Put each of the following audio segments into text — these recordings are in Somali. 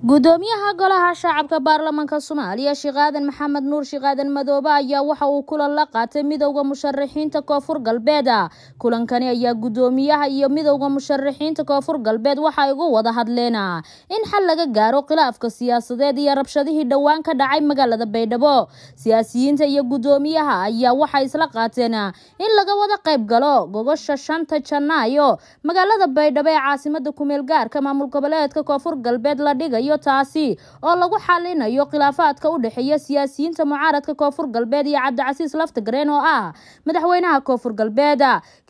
gudoomiyaha golaha shacabka baarlamaanka soomaaliya sheekh aadan maxamed nuur sheekh aadan madoobe ayaa waxa uu kulan la qaatay midowda musharaxiinta koonfur galbeed kulankani ayaa gudoomiyaha iyo midowda musharaxiinta koonfur galbeed waxa ay ugu wada hadleen in xal laga gaaro khilaafka siyaasadeed iyo rabshadihii dhowaan ka dhacay magaalada baydhabo siyaasiyiinta iyo gudoomiyaha ayaa waxay isla qaateen in laga wada qayb galo gogosha shanta janaayo magaalada baydhabo ee caasimada kumeel gaarka maamul goboleedka koonfur galbeed la dhigayo sameeyo taasi oo lagu xalinayo khilaafaadka u dhexeeya siyaasiyiinta mucaaradka koonfur galbeed iyo cabdicasiis lafta oo ah madaxweynaha koonfur galbeed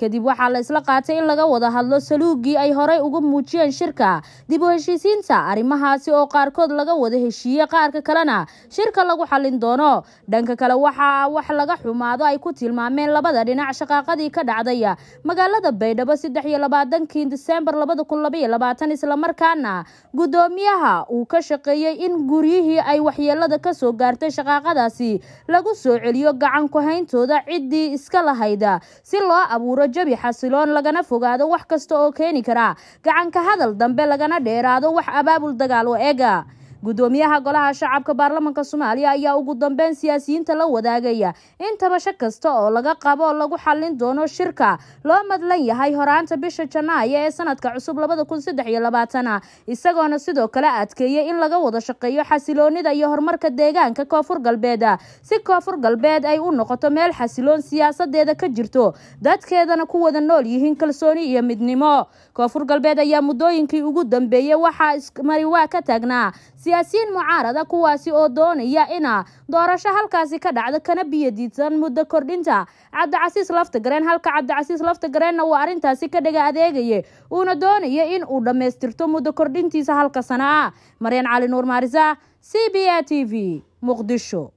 kadib waxaa la isla qaatay in laga wada hadlo saluuggii ay horey uga muujiyeen shirka dib u heshiisiinta arrimahaasi oo qaarkood laga wada heshiiyey qaarka kalena shirka lagu xalin doono dhanka kale waxaa wax laga xumaado ay ku tilmaameen labada dhinac shaqaaqadii ka dhacday magaalada baydhabo saddex iyo labaatankii disembar labada kun labaiyo labaatan islamarkaana guddoomiyaha uu ka shaqeeyey in guryihii ay waxyeelada ka soo gaartay shaqaaqadaasi lagu soo celiyo gacan ku hayntooda ciddii iska lahayda si loo abuuro jebi xasiloon lagana fogaado wax kasta oo keeni kara gacanka hadal dambe lagana dheeraado wax abaabul dagaal o ega gudoomiyaha golaha shacabka baarlamanka soomaaliya ayaa ugu dambeyn siyaasiyiinta la wadaagaya in tabasho kasta oo laga qabo lagu xalin doono shirka loo madlan yahay horaanta bisha janaayo ee sanadka cusub labada kun saddex iyo labaatana isagoona sidoo kale adkeeyay in laga wada shaqeeyo xasiloonida iyo horumarka deegaanka koonfur galbeeda si koonfur galbeed ay u noqoto meel xasiloon siyaasadeeda ka jirto dadkeedana ku wada nool yihiin kalsooni iyo midnimo koonfur galbeed ayaa muddooyinkii ugu dambeeyey waxaa ismariwaa ka taagnaa siyaasiyiin mucaarada kuwaasi oo doonaya ina doorasho halkaasi ka dhacdo kana biyadiidsan muddo kordhinta cabdicasiis lafta gareen halka cabdicasiis lafta gareenna uu arrintaasi ka dhaga adeegaya uuna doonaya in uu dhammaystirto muddo kordhintiisa halka sana ah maryan cali nuur maarisa c b a t v muqdisho